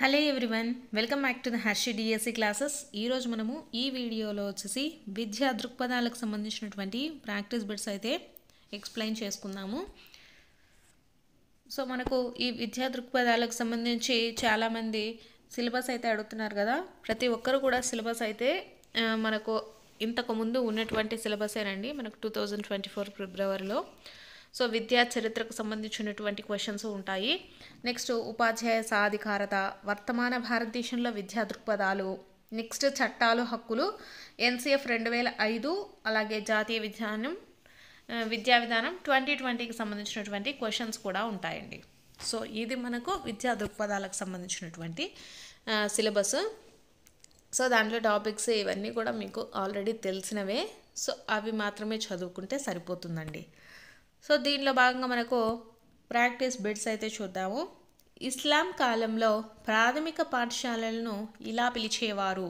Hello everyone welcome back to the Harshi DSC classes ఈరోజు మనము ఈ వీడియోలో వచ్చేసి విద్యా దృక్పథాలకు సంబంధించినటువంటి ప్రాక్టీస్ బిట్స్ అయితే ఎక్స్ప్లెయిన్ చేసుకుందాము సో మనకు ఈ విద్యా దృక్పథాలకు సంబంధించి చాలామంది సిలబస్ అయితే అడుగుతున్నారు కదా ప్రతి ఒక్కరు కూడా సిలబస్ అయితే మనకు ఇంతకుముందు ఉన్నటువంటి సిలబసేనండి మనకు టూ థౌజండ్ ట్వంటీ ఫోర్ ఫిబ్రవరిలో సో విద్యా చరిత్రకు సంబంధించినటువంటి క్వశ్చన్స్ ఉంటాయి నెక్స్ట్ ఉపాధ్యాయ సాధికారత వర్తమాన భారతదేశంలో విద్యా దృక్పథాలు నెక్స్ట్ చట్టాలు హక్కులు ఎన్సీఎఫ్ రెండు వేల ఐదు అలాగే జాతీయ విధానం విద్యా విధానం ట్వంటీ ట్వంటీకి సంబంధించినటువంటి క్వశ్చన్స్ కూడా ఉంటాయండి సో ఇది మనకు విద్యా దృక్పథాలకు సంబంధించినటువంటి సిలబస్ సో దాంట్లో టాపిక్స్ ఇవన్నీ కూడా మీకు ఆల్రెడీ తెలిసినవే సో అవి మాత్రమే చదువుకుంటే సరిపోతుందండి సో దీనిలో భాగంగా మనకు ప్రాక్టీస్ బిడ్స్ అయితే చూద్దాము ఇస్లాం కాలంలో ప్రాథమిక పాఠశాలలను ఇలా పిలిచేవారు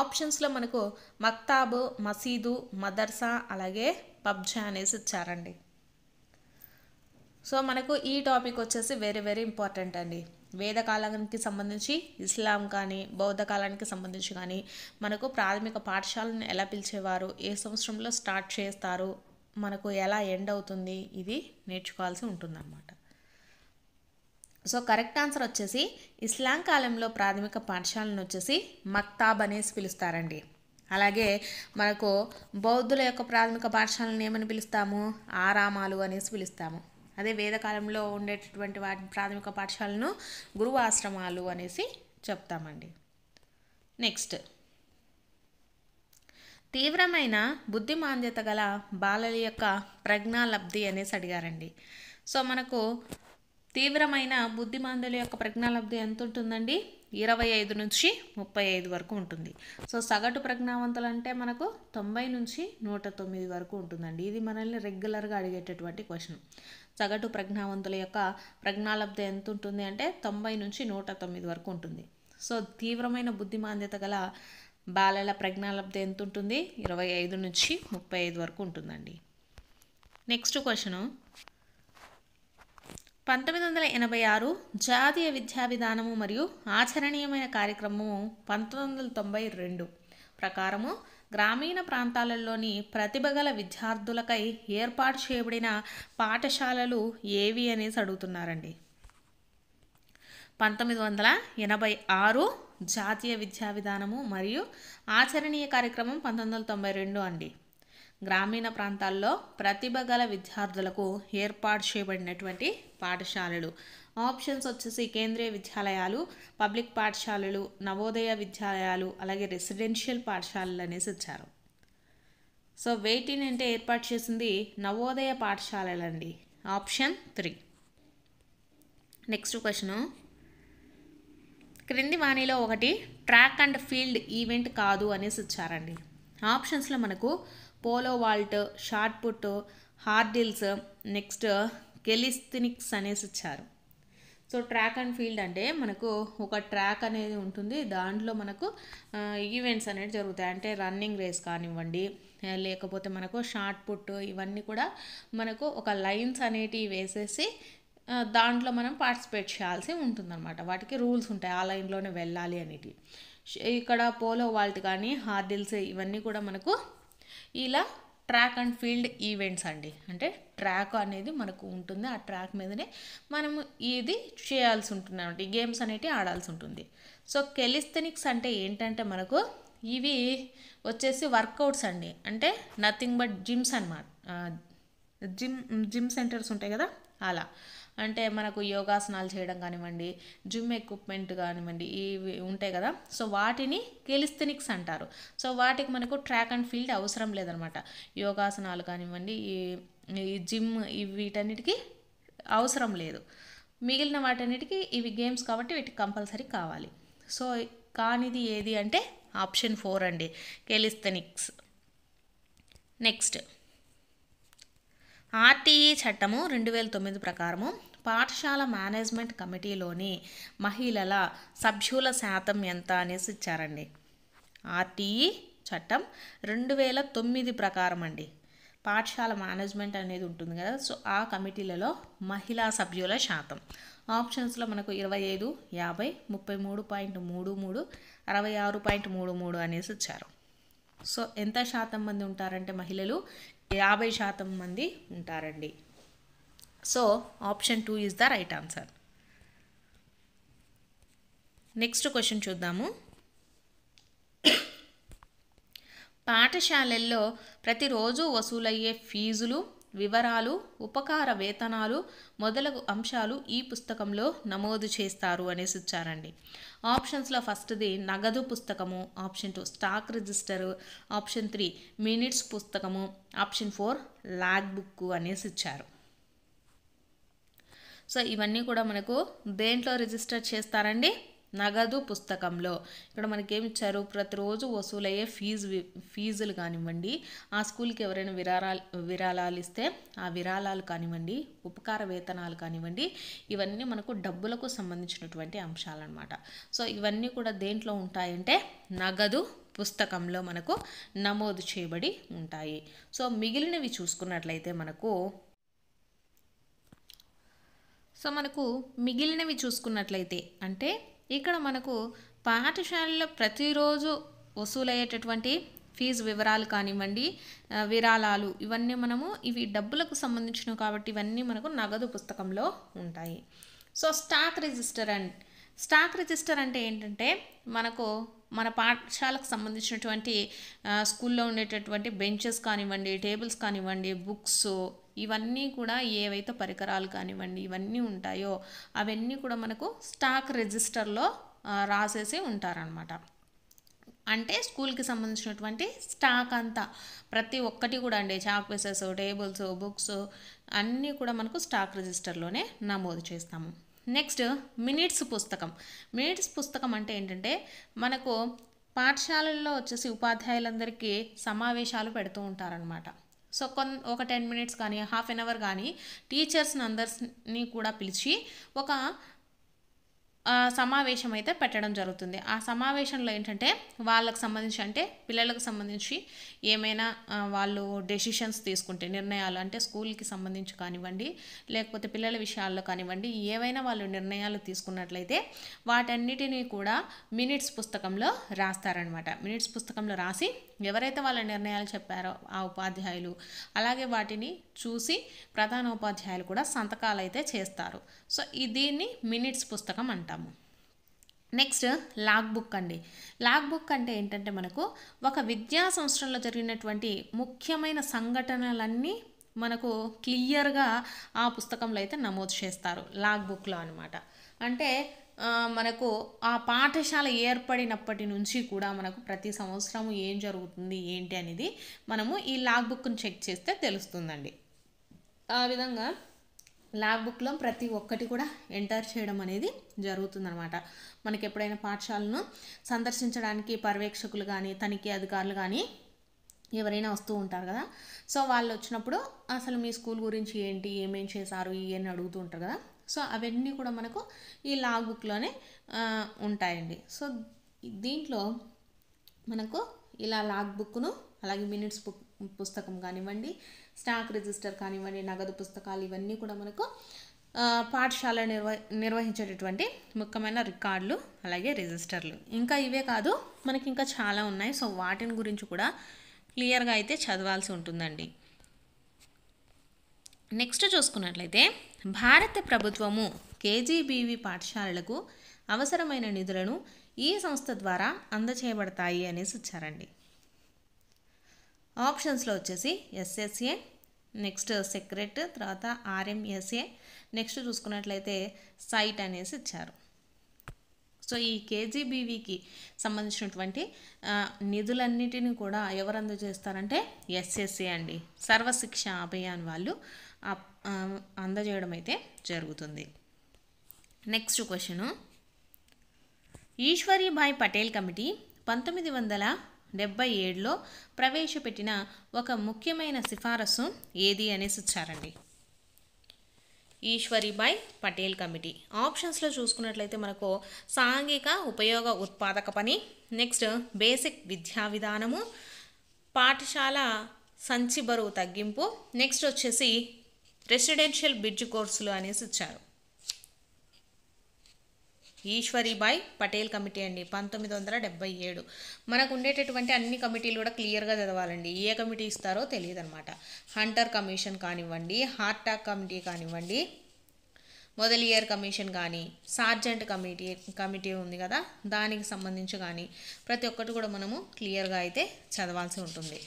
ఆప్షన్స్లో మనకు మక్తాబ్ మసీదు మదర్సా అలాగే పబ్జా అనేసి ఇచ్చారండి సో మనకు ఈ టాపిక్ వచ్చేసి వెరీ వెరీ ఇంపార్టెంట్ అండి వేద కాలానికి సంబంధించి ఇస్లాం కానీ బౌద్ధ కాలానికి సంబంధించి కానీ మనకు ప్రాథమిక పాఠశాలను ఎలా పిలిచేవారు ఏ సంవత్సరంలో స్టార్ట్ చేస్తారు మనకు ఎలా ఎండ్ అవుతుంది ఇది నేర్చుకోవాల్సి ఉంటుందన్నమాట సో కరెక్ట్ ఆన్సర్ వచ్చేసి ఇస్లాం కాలంలో ప్రాథమిక పాఠశాలను వచ్చేసి మక్తాబ్ అనేసి పిలుస్తారండి అలాగే మనకు బౌద్ధుల యొక్క ప్రాథమిక పాఠశాలను ఏమని పిలుస్తాము ఆరామాలు అనేసి పిలుస్తాము అదే వేదకాలంలో ఉండేటటువంటి వాటి ప్రాథమిక పాఠశాలను గురువు ఆశ్రమాలు అనేసి చెప్తామండి నెక్స్ట్ తీవ్రమైన బుద్ధిమాంద్యత గల బాలల యొక్క ప్రజ్ఞాలబ్ధి అనేసి అడిగారండి సో మనకు తీవ్రమైన బుద్ధిమాంద్యుల యొక్క ప్రజ్ఞాలబ్ధి ఎంత ఉంటుందండి ఇరవై ఐదు నుంచి ముప్పై ఐదు వరకు ఉంటుంది సో సగటు ప్రజ్ఞావంతులు అంటే మనకు తొంభై నుంచి నూట తొమ్మిది వరకు ఉంటుందండి ఇది మనల్ని రెగ్యులర్గా అడిగేటటువంటి క్వశ్చన్ సగటు ప్రజ్ఞావంతుల యొక్క ప్రజ్ఞాలబ్ధి ఎంత ఉంటుంది అంటే తొంభై నుంచి నూట తొమ్మిది వరకు ఉంటుంది సో తీవ్రమైన బుద్ధిమాంద్యత గల బాలల ప్రజ్ఞాలబ్ధ ఎంత ఉంటుంది ఇరవై ఐదు నుంచి ముప్పై ఐదు వరకు ఉంటుందండి నెక్స్ట్ క్వశ్చను పంతొమ్మిది వందల ఎనభై ఆరు జాతీయ విద్యా విధానము మరియు ఆచరణీయమైన కార్యక్రమము పంతొమ్మిది వందల తొంభై రెండు ప్రకారము గ్రామీణ ప్రాంతాలలోని ప్రతిభగల విద్యార్థులకై ఏర్పాటు చేయబడిన పాఠశాలలు ఏవి అనేసి అడుగుతున్నారండి పంతొమ్మిది వందల ఎనభై ఆరు జాతీయ విద్యా విధానము మరియు ఆచరణీయ కార్యక్రమం పంతొమ్మిది వందల తొంభై రెండు అండి గ్రామీణ ప్రాంతాల్లో ప్రతిభ గల విద్యార్థులకు ఏర్పాటు చేయబడినటువంటి పాఠశాలలు ఆప్షన్స్ వచ్చేసి కేంద్రీయ విద్యాలయాలు పబ్లిక్ పాఠశాలలు నవోదయ విద్యాలయాలు అలాగే రెసిడెన్షియల్ పాఠశాలలు అనేసి ఇచ్చారు సో వెయిటీన్ అంటే ఏర్పాటు చేసింది నవోదయ పాఠశాలలండి ఆప్షన్ త్రీ నెక్స్ట్ క్వశ్చను క్రింది వాణిలో ఒకటి ట్రాక్ అండ్ ఫీల్డ్ ఈవెంట్ కాదు అనేసి ఇచ్చారండి ఆప్షన్స్లో మనకు pole vault shot put hurdles next calisthenics అనేసి ఇచ్చారు సో ట్రాక్ అండ్ ఫీల్డ్ అంటే మనకు ఒక ట్రాక్ అనేది ఉంటుంది దాంట్లో మనకు ఈవెంట్స్ అనేవి జరుగుతాయి అంటే రన్నింగ్ రేస్ కానివ్వండి లేకపోతే మనకు షార్ట్ పుట్ ఇవన్నీ కూడా మనకు ఒక లైన్స్ అనేటివి వేసేసి దాంట్లో మనం పార్టిసిపేట్ చేయాల్సి ఉంటుందన్నమాట వాటికి రూల్స్ ఉంటాయి ఆ లైన్లోనే వెళ్ళాలి అనేది ఇక్కడ పోలో వాల్ట్ కానీ హార్డిల్స్ ఇవన్నీ కూడా మనకు ఇలా ట్రాక్ అండ్ ఫీల్డ్ ఈవెంట్స్ అండి అంటే ట్రాక్ అనేది మనకు ఉంటుంది ఆ ట్రాక్ మీదనే మనము ఇది చేయాల్సి ఉంటుంది అనమాట ఈ గేమ్స్ అనేవి ఆడాల్సి ఉంటుంది సో కెలిస్థెనిక్స్ అంటే ఏంటంటే మనకు ఇవి వచ్చేసి వర్కౌట్స్ అండి అంటే నథింగ్ బట్ జిమ్స్ అనమాట జిమ్ జిమ్ సెంటర్స్ ఉంటాయి కదా అలా అంటే మనకు యోగాసనాలు చేయడం కానివ్వండి జిమ్ ఎక్విప్మెంట్ కానివ్వండి ఇవి ఉంటాయి కదా సో వాటిని కెలిస్థెనిక్స్ అంటారు సో వాటికి మనకు ట్రాక్ అండ్ ఫీల్డ్ అవసరం లేదనమాట యోగాసనాలు కానివ్వండి ఈ జిమ్ వీటన్నిటికి అవసరం లేదు మిగిలిన వాటన్నిటికీ ఇవి గేమ్స్ కాబట్టి వీటికి కంపల్సరీ కావాలి సో కానిది ఏది అంటే ఆప్షన్ ఫోర్ అండి కెలిస్థెనిక్స్ నెక్స్ట్ ఆర్టీఈ చట్టము రెండు వేల తొమ్మిది ప్రకారము పాఠశాల మేనేజ్మెంట్ కమిటీలోని మహిళల సభ్యుల శాతం ఎంత అనేసి ఇచ్చారండి ఆర్టీఈ చట్టం రెండు వేల తొమ్మిది ప్రకారం అండి పాఠశాల మేనేజ్మెంట్ అనేది ఉంటుంది కదా సో ఆ కమిటీలలో మహిళా సభ్యుల శాతం ఆప్షన్స్లో మనకు ఇరవై ఐదు యాభై ముప్పై మూడు పాయింట్ మూడు మూడు అరవై ఆరు పాయింట్ మూడు మూడు అనేసి ఇచ్చారు సో ఎంత శాతం మంది ఉంటారంటే మహిళలు యాభై శాతం మంది ఉంటారండి So option 2 is the right answer. Next question చూద్దాము పాఠశాలల్లో ప్రతిరోజు వసూలయ్యే ఫీజులు వివరాలు ఉపకార వేతనాలు మొదలగు అంశాలు ఈ పుస్తకంలో నమోదు చేస్తారు అనేసి ఇచ్చారండి ఆప్షన్స్లో ఫస్ట్ది నగదు పుస్తకము option two stock register option three minutes పుస్తకము ఆప్షన్ ఫోర్ లాగ్ బుక్ అనేసి ఇచ్చారు సో ఇవన్నీ కూడా మనకు దేంట్లో రిజిస్టర్ చేస్తారండి నగదు పుస్తకంలో ఇక్కడ మనకేం ఇచ్చారు ప్రతిరోజు వసూలయ్యే ఫీజు ఫీజులు కానివ్వండి ఆ స్కూల్కి ఎవరైనా విరాళాలు విరాళాలు ఇస్తే ఆ విరాళాలు కానివ్వండి ఉపకార వేతనాలు కానివ్వండి ఇవన్నీ మనకు డబ్బులకు సంబంధించినటువంటి అంశాలన్నమాట సో ఇవన్నీ కూడా దేంట్లో ఉంటాయంటే నగదు పుస్తకంలో మనకు నమోదు చేయబడి ఉంటాయి సో మిగిలినవి చూసుకున్నట్లయితే మనకు సో మనకు మిగిలినవి చూసుకున్నట్లయితే అంటే ఇక్కడ మనకు పాఠశాలలో ప్రతిరోజు వసూలయ్యేటటువంటి ఫీజు వివరాలు కానివ్వండి విరాళాలు ఇవన్నీ మనము ఇవి డబ్బులకు సంబంధించినవి కాబట్టి ఇవన్నీ మనకు నగదు పుస్తకంలో ఉంటాయి so stock register and stock register అంటే ఏంటంటే మనకు మన పాఠశాలకు సంబంధించినటువంటి స్కూల్లో ఉండేటటువంటి బెంచెస్ కానివ్వండి టేబుల్స్ కానివ్వండి బుక్స్ ఇవన్నీ కూడా ఏవైతే పరికరాలు కానివ్వండి ఇవన్నీ ఉంటాయో అవన్నీ కూడా మనకు స్టాక్ రిజిస్టర్లో రాసేసి ఉంటారనమాట అంటే స్కూల్కి సంబంధించినటువంటి స్టాక్ అంతా ప్రతి ఒక్కటి కూడా అండి చాక్ పీసెస్ టేబుల్స్ బుక్స్ అన్నీ కూడా మనకు స్టాక్ రిజిస్టర్లోనే నమోదు చేస్తాము నెక్స్ట్ మినిట్స్ పుస్తకం మినిట్స్ పుస్తకం అంటే ఏంటంటే మనకు పాఠశాలల్లో వచ్చేసి ఉపాధ్యాయులందరికీ సమావేశాలు పెడుతూ ఉంటారనమాట సో కొన్ ఒక టెన్ మినిట్స్ కానీ హాఫ్ అన్ అవర్ కానీ టీచర్స్ని అందర్స్ని కూడా పిలిచి ఒక సమావేశం అయితే పెట్టడం జరుగుతుంది ఆ సమావేశంలో ఏంటంటే వాళ్ళకు సంబంధించి అంటే పిల్లలకు సంబంధించి ఏమైనా వాళ్ళు డెసిషన్స్ తీసుకుంటే నిర్ణయాలు అంటే స్కూల్కి సంబంధించి కానివ్వండి లేకపోతే పిల్లల విషయాల్లో కానివ్వండి ఏవైనా వాళ్ళు నిర్ణయాలు తీసుకున్నట్లయితే వాటన్నిటినీ కూడా మినిట్స్ పుస్తకంలో రాస్తారనమాట మినిట్స్ పుస్తకంలో రాసి ఎవరైతే వాళ్ళ నిర్ణయాలు చెప్పారో ఆ ఉపాధ్యాయులు అలాగే వాటిని చూసి ప్రధాన ఉపాధ్యాయులు కూడా సంతకాలు అయితే చేస్తారు సో దీన్ని మినిట్స్ పుస్తకం అంటారు ఉంటాము నెక్స్ట్ లాగ్ బుక్ అండి లాగ్ బుక్ అంటే ఏంటంటే మనకు ఒక విద్యా సంవత్సరంలో జరిగినటువంటి ముఖ్యమైన సంఘటనలన్నీ మనకు క్లియర్గా ఆ పుస్తకంలో అయితే నమోదు చేస్తారు లాగ్ బుక్లో అనమాట అంటే మనకు ఆ పాఠశాల ఏర్పడినప్పటి నుంచి కూడా మనకు ప్రతి సంవత్సరం ఏం జరుగుతుంది ఏంటి అనేది మనము ఈ లాగ్ బుక్ని చెక్ చేస్తే తెలుస్తుందండి ఆ విధంగా ల్యాబ్ బుక్లో ప్రతి ఒక్కటి కూడా ఎంటర్ చేయడం అనేది జరుగుతుందనమాట మనకి ఎప్పుడైనా పాఠశాలను సందర్శించడానికి పర్యవేక్షకులు కానీ తనిఖీ అధికారులు కానీ ఎవరైనా వస్తూ ఉంటారు కదా సో వాళ్ళు వచ్చినప్పుడు అసలు మీ స్కూల్ గురించి ఏంటి ఏమేం చేశారు ఇవన్నీ అడుగుతూ ఉంటారు కదా సో అవన్నీ కూడా మనకు ఈ లాగ్ బుక్లోనే ఉంటాయండి సో దీంట్లో మనకు ఇలా లాగ్ బుక్ను అలాగే మినిట్స్ బుక్ పుస్తకం కానివ్వండి స్టాక్ రిజిస్టర్ కానివ్వండి నగదు పుస్తకాలు ఇవన్నీ కూడా మనకు పాఠశాల నిర్వ నిర్వహించేటటువంటి ముఖ్యమైన రికార్డులు అలాగే రిజిస్టర్లు ఇంకా ఇవే కాదు మనకి ఇంకా చాలా ఉన్నాయి సో వాటిని గురించి కూడా క్లియర్గా అయితే చదవాల్సి ఉంటుందండి నెక్స్ట్ చూసుకున్నట్లయితే భారత ప్రభుత్వము కేజీబీవి పాఠశాలలకు అవసరమైన నిధులను ఈ సంస్థ ద్వారా అందచేయబడతాయి అనేసి ఇచ్చారండి ఆప్షన్స్లో వచ్చేసి ఎస్ఎస్ఏ నెక్స్ట్ సెక్రెట్ తర్వాత ఆర్ఎంఎస్ఏ నెక్స్ట్ చూసుకున్నట్లయితే సైట్ అనేసి ఇచ్చారు సో ఈ కేజీబీవీకి సంబంధించినటువంటి నిధులన్నిటిని కూడా ఎవరు అందజేస్తారంటే ఎస్ఎస్ఏ అండి సర్వశిక్ష అభియాన్ వాళ్ళు అందజేయడం అయితే జరుగుతుంది next question Ishwarbhai Patel committee పంతొమ్మిది వందల డెబ్బై ఏడులో ప్రవేశపెట్టిన ఒక ముఖ్యమైన సిఫారసు ఏది అనేసి ఇచ్చారండి ఈశ్వరిబాయ్ పటేల్ కమిటీ ఆప్షన్స్లో చూసుకున్నట్లయితే మనకు సాంఘిక ఉపయోగ ఉత్పాదక పని నెక్స్ట్ బేసిక్ విద్యా విధానము పాఠశాల సంచి బరువు తగ్గింపు నెక్స్ట్ వచ్చేసి రెసిడెన్షియల్ బ్రిడ్జ్ కోర్సులు అనేసి ఇచ్చారు ఈశ్వరీబాయ్ పటేల్ కమిటీ అండి పంతొమ్మిది వందల డెబ్బై ఏడు మనకు ఉండేటటువంటి అన్ని కమిటీలు కూడా క్లియర్గా చదవాలండి ఏ కమిటీ ఇస్తారో తెలియదు అనమాట హంటర్ కమిషన్ కానివ్వండి హార్టాక్ కమిటీ కానివ్వండి మొదలియర్ కమిషన్ కానీ సార్జెంట్ కమిటీ కమిటీ ఉంది కదా దానికి సంబంధించి కానీ ప్రతి ఒక్కటి కూడా మనము క్లియర్గా అయితే చదవాల్సి ఉంటుంది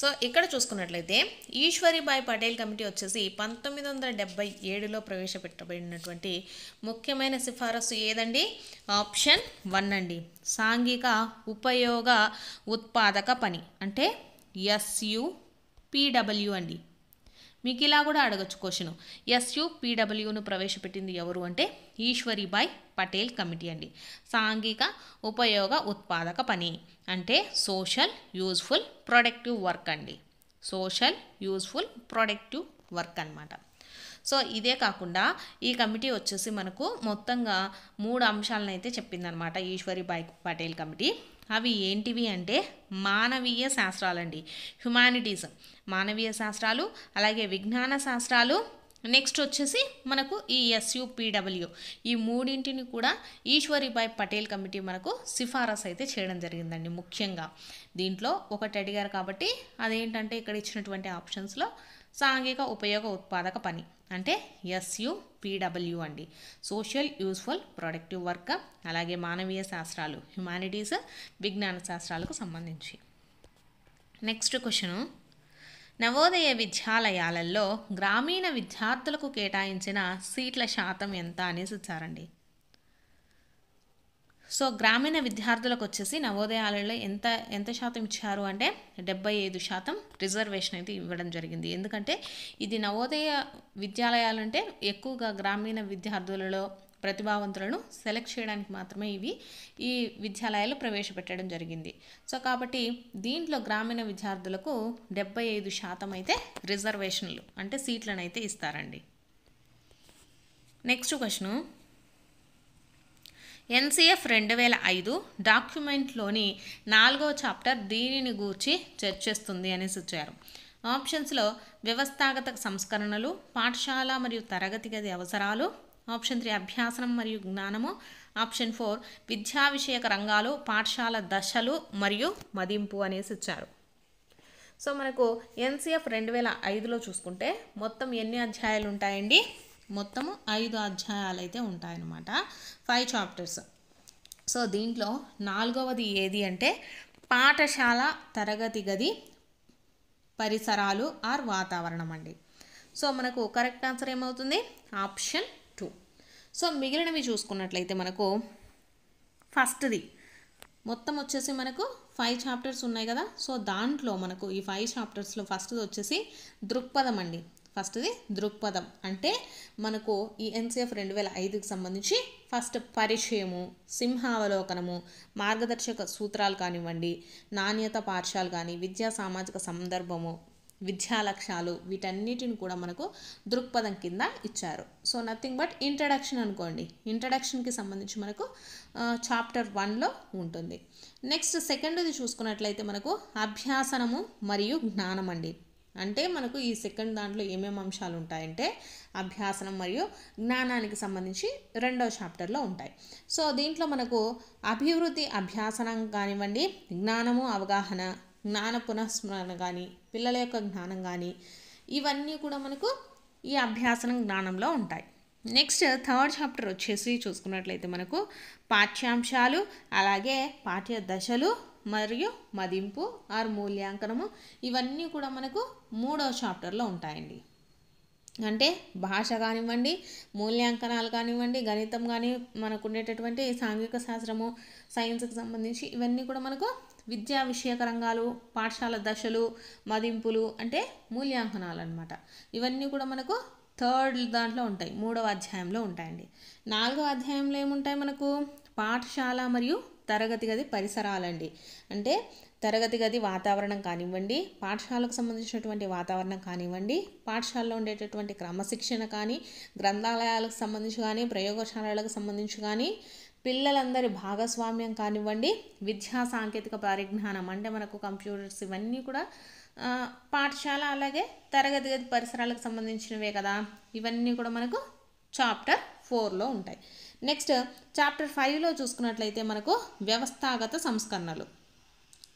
సో ఇక్కడ చూసుకున్నట్లయితే ఈశ్వరిబాయి పటేల్ కమిటీ వచ్చేసి పంతొమ్మిది వందల డెబ్బై ఏడులో ప్రవేశపెట్టబడినటువంటి ముఖ్యమైన సిఫారసు ఏదండి ఆప్షన్ వన్ అండి సాంఘిక ఉపయోగ ఉత్పాదక పని అంటే ఎస్యు పీడబ్ల్యూ అండి మీకు ఇలా కూడా అడగచ్చు క్వశ్చన్ ఎస్యు పీడబ్ల్యూను ప్రవేశపెట్టింది ఎవరు అంటే ఈశ్వరీబాయ్ పటేల్ కమిటీ అండి సాంఘిక ఉపయోగ ఉత్పాదక పని అంటే సోషల్ యూజ్ఫుల్ ప్రొడక్టివ్ వర్క్ అండి సోషల్ యూజ్ఫుల్ ప్రొడక్టివ్ వర్క్ అనమాట సో ఇదే కాకుండా ఈ కమిటీ వచ్చేసి మనకు మొత్తంగా మూడు అంశాలను అయితే చెప్పిందనమాట బాయ్ పటేల్ కమిటీ అవి ఏంటివి అంటే మానవీయ శాస్త్రాలండి హ్యుమానిటీస్ మానవీయ శాస్త్రాలు అలాగే విజ్ఞాన శాస్త్రాలు నెక్స్ట్ వచ్చేసి మనకు ఈ ఎస్యుపిడబ్ల్యూ ఈ మూడింటిని కూడా ఈశ్వరిభాయ్ పటేల్ కమిటీ మనకు సిఫారసు అయితే చేయడం జరిగిందండి ముఖ్యంగా దీంట్లో ఒకటి అడిగారు కాబట్టి అదేంటంటే ఇక్కడ ఇచ్చినటువంటి ఆప్షన్స్లో సాంఘిక ఉపయోగ ఉత్పాదక పని అంటే పీడబ్ల్యూ అండి సోషల్ యూస్ఫుల్ ప్రొడక్టివ్ వర్క్ అలాగే మానవీయ శాస్త్రాలు హ్యుమానిటీస్ విజ్ఞాన శాస్త్రాలకు సంబంధించి నెక్స్ట్ క్వశ్చను నవోదయ విద్యాలయాలలో గ్రామీణ విద్యార్థులకు కేటాయించిన సీట్ల శాతం ఎంత అనేసి ఇచ్చారండి సో గ్రామీణ విద్యార్థులకు వచ్చేసి నవోదయాలలో ఎంత ఎంత శాతం ఇచ్చారు అంటే డెబ్బై ఐదు శాతం రిజర్వేషన్ అయితే ఇవ్వడం జరిగింది ఎందుకంటే ఇది నవోదయ విద్యాలయాలు అంటే ఎక్కువగా గ్రామీణ విద్యార్థులలో ప్రతిభావంతులను సెలెక్ట్ చేయడానికి మాత్రమే ఇవి ఈ విద్యాలయాలు ప్రవేశపెట్టడం జరిగింది సో కాబట్టి దీంట్లో గ్రామీణ విద్యార్థులకు డెబ్బై ఐదు శాతం అయితే రిజర్వేషన్లు అంటే సీట్లను అయితే ఇస్తారండి నెక్స్ట్ క్వశ్చను ఎన్సీఎఫ్ రెండు వేల ఐదు డాక్యుమెంట్లోని నాలుగో చాప్టర్ దీనిని గూర్చి చర్చిస్తుంది అనేసి సూచారు ఆప్షన్స్లో వ్యవస్థాగత సంస్కరణలు పాఠశాల మరియు తరగతి గది అవసరాలు ఆప్షన్ త్రీ అభ్యాసనం మరియు జ్ఞానము ఆప్షన్ ఫోర్ విద్యా విషయక రంగాలు పాఠశాల దశలు మరియు మదింపు అనేసి ఇచ్చారు సో మనకు ఎన్సీఎఫ్ రెండు వేల ఐదులో చూసుకుంటే మొత్తం ఎన్ని అధ్యాయాలు ఉంటాయండి మొత్తము ఐదు అధ్యాయాలు అయితే ఉంటాయన్నమాట ఫైవ్ చాప్టర్స్ సో దీంట్లో నాలుగవది ఏది అంటే పాఠశాల తరగతి గది పరిసరాలు ఆర్ వాతావరణం అండి సో మనకు కరెక్ట్ ఆన్సర్ ఏమవుతుంది ఆప్షన్ టూ సో మిగిలినవి చూసుకున్నట్లయితే మనకు ఫస్ట్ది మొత్తం వచ్చేసి మనకు ఫైవ్ చాప్టర్స్ ఉన్నాయి కదా సో దాంట్లో మనకు ఈ ఫైవ్ చాప్టర్స్లో ఫస్ట్ది వచ్చేసి దృక్పథం అండి ఫస్ట్ది దృక్పథం అంటే మనకు ఈ ఎన్సిఎఫ్ రెండు వేల ఐదుకి సంబంధించి ఫస్ట్ పరిచయము సింహావలోకనము మార్గదర్శక సూత్రాలు కానివ్వండి నాణ్యత పాఠశాలు కానీ విద్యా సామాజిక సందర్భము విద్యా లక్ష్యాలు వీటన్నిటిని కూడా మనకు దృక్పథం కింద ఇచ్చారు సో నథింగ్ బట్ ఇంట్రడక్షన్ అనుకోండి ఇంట్రడక్షన్కి సంబంధించి మనకు చాప్టర్ వన్లో ఉంటుంది నెక్స్ట్ సెకండ్ది చూసుకున్నట్లయితే మనకు అభ్యాసనము మరియు జ్ఞానం అండి అంటే మనకు ఈ సెకండ్ దాంట్లో ఏమేమి అంశాలు ఉంటాయంటే అభ్యాసనం మరియు జ్ఞానానికి సంబంధించి రెండవ చాప్టర్లో ఉంటాయి సో దీంట్లో మనకు అభివృద్ధి అభ్యాసనం కానివ్వండి జ్ఞానము అవగాహన జ్ఞాన పునఃస్మరణ కానీ పిల్లల యొక్క జ్ఞానం కానీ ఇవన్నీ కూడా మనకు ఈ అభ్యాసనం జ్ఞానంలో ఉంటాయి నెక్స్ట్ థర్డ్ చాప్టర్ వచ్చేసి చూసుకున్నట్లయితే మనకు పాఠ్యాంశాలు అలాగే పాఠ్య దశలు మరియు మదింపు ఆర్ మూల్యాంకనము ఇవన్నీ కూడా మనకు మూడవ చాప్టర్లో ఉంటాయండి అంటే భాష కానివ్వండి మూల్యాంకనాలు కానివ్వండి గణితం కానీ మనకు ఉండేటటువంటి సాంఘిక శాస్త్రము సైన్స్కి సంబంధించి ఇవన్నీ కూడా మనకు విద్యా విషయక రంగాలు పాఠశాల దశలు మదింపులు అంటే మూల్యాంకనాలు అనమాట ఇవన్నీ కూడా మనకు థర్డ్ దాంట్లో ఉంటాయి మూడవ అధ్యాయంలో ఉంటాయండి నాలుగవ అధ్యాయంలో ఏముంటాయి మనకు పాఠశాల మరియు తరగతి గది పరిసరాలండి అంటే తరగతి గది వాతావరణం కానివ్వండి పాఠశాలకు సంబంధించినటువంటి వాతావరణం కానివ్వండి పాఠశాలలో ఉండేటటువంటి క్రమశిక్షణ కానీ గ్రంథాలయాలకు సంబంధించి కానీ ప్రయోగశాలలకు సంబంధించి కానీ పిల్లలందరి భాగస్వామ్యం కానివ్వండి విద్యా సాంకేతిక పరిజ్ఞానం అంటే మనకు కంప్యూటర్స్ ఇవన్నీ కూడా పాఠశాల అలాగే తరగతి గది పరిసరాలకు సంబంధించినవే కదా ఇవన్నీ కూడా మనకు చాప్టర్ ఫోర్లో ఉంటాయి నెక్స్ట్ చాప్టర్ ఫైవ్లో చూసుకున్నట్లయితే మనకు వ్యవస్థాగత సంస్కరణలు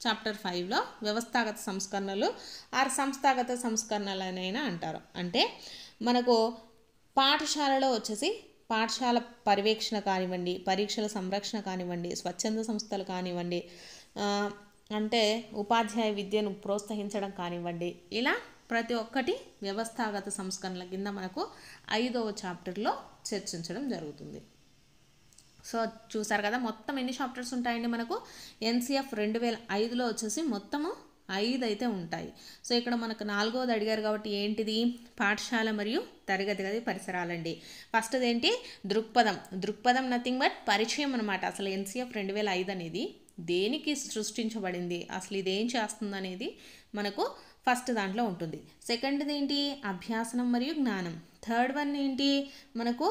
చాప్టర్ ఫైవ్లో వ్యవస్థాగత సంస్కరణలు ఆ సంస్థాగత సంస్కరణలనైనా అంటారు అంటే మనకు పాఠశాలలో వచ్చేసి పాఠశాల పర్యవేక్షణ కానివ్వండి పరీక్షల సంరక్షణ కానివ్వండి స్వచ్ఛంద సంస్థలు కానివ్వండి అంటే ఉపాధ్యాయ విద్యను ప్రోత్సహించడం కానివ్వండి ఇలా ప్రతి ఒక్కటి వ్యవస్థాగత సంస్కరణల కింద మనకు ఐదవ చాప్టర్లో చర్చించడం జరుగుతుంది సో చూసారు కదా మొత్తం ఎన్ని చాప్టర్స్ ఉంటాయండి మనకు ఎన్సీఎఫ్ రెండు వేల ఐదులో వచ్చేసి మొత్తము ఐదు అయితే ఉంటాయి సో ఇక్కడ మనకు నాలుగోది అడిగారు కాబట్టి ఏంటిది పాఠశాల మరియు తరగతి గది పరిసరాలండి ఫస్ట్ది ఏంటి దృక్పథం దృక్పథం నథింగ్ బట్ పరిచయం అనమాట అసలు ఎన్సీఎఫ్ రెండు వేల ఐదు అనేది దేనికి సృష్టించబడింది అసలు ఇదేం చేస్తుంది అనేది మనకు ఫస్ట్ దాంట్లో ఉంటుంది సెకండ్ది ఏంటి అభ్యాసనం మరియు జ్ఞానం థర్డ్ వన్ ఏంటి మనకు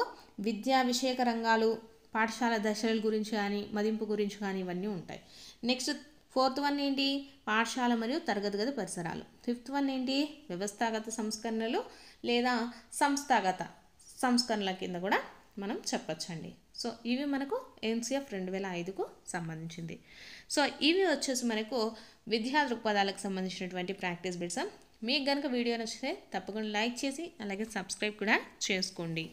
విద్యా విషయక రంగాలు పాఠశాల దశల గురించి కానీ మదింపు గురించి కానీ ఇవన్నీ ఉంటాయి నెక్స్ట్ ఫోర్త్ వన్ ఏంటి పాఠశాల మరియు తరగతి గది పరిసరాలు ఫిఫ్త్ వన్ ఏంటి వ్యవస్థాగత సంస్కరణలు లేదా సంస్థాగత సంస్కరణల కింద కూడా మనం చెప్పచ్చండి సో ఇవి మనకు ఎన్సీఎఫ్ రెండు వేల ఐదుకు సంబంధించింది సో ఇవి వచ్చేసి మనకు విద్యా దృక్పథాలకు సంబంధించినటువంటి ప్రాక్టీస్ బిట్స్ మీకు కనుక వీడియో నచ్చితే తప్పకుండా లైక్ చేసి అలాగే సబ్స్క్రైబ్ కూడా చేసుకోండి